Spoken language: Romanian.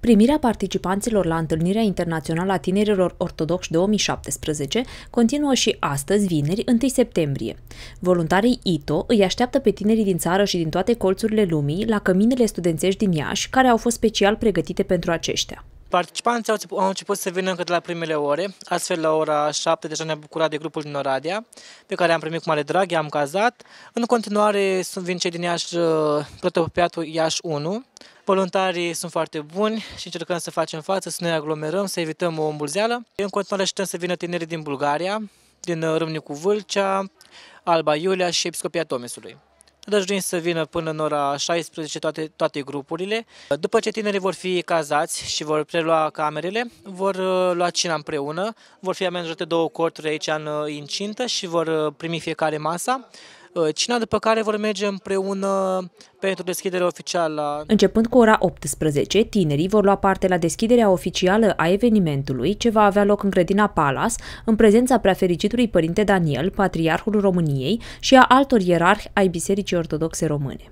Primirea participanților la întâlnirea internațională a tinerilor ortodoxi 2017 continuă și astăzi, vineri, 1 septembrie. Voluntarii ITO îi așteaptă pe tinerii din țară și din toate colțurile lumii la căminele studențești din Iași, care au fost special pregătite pentru aceștia. Participanții au, început să vină încă de la primele ore, astfel la ora 7 deja ne-am bucurat de grupul din Oradea, pe care am primit cu mare drag, i-am cazat. În continuare sunt vin cei din Iași, uh, protopiatul Iași 1. Voluntarii sunt foarte buni și încercăm să facem față, să ne aglomerăm, să evităm o îmbulzeală. În continuare așteptăm să vină tinerii din Bulgaria, din uh, Râmnicu Vâlcea, Alba Iulia și Episcopia Tomesului dăjduim să vină până în ora 16 toate, toate grupurile. După ce tinerii vor fi cazați și vor prelua camerele, vor uh, lua cina împreună, vor fi amenajate două corturi aici în uh, incintă și vor uh, primi fiecare masa. Uh, cina după care vor merge împreună pentru deschiderea oficială. Începând cu ora 18, tinerii vor lua parte la deschiderea oficială a evenimentului ce va avea loc în grădina Palace, în prezența preafericitului părinte Daniel, patriarhul României și a altor ierarhi ai Bisericii Ortodoxe Române.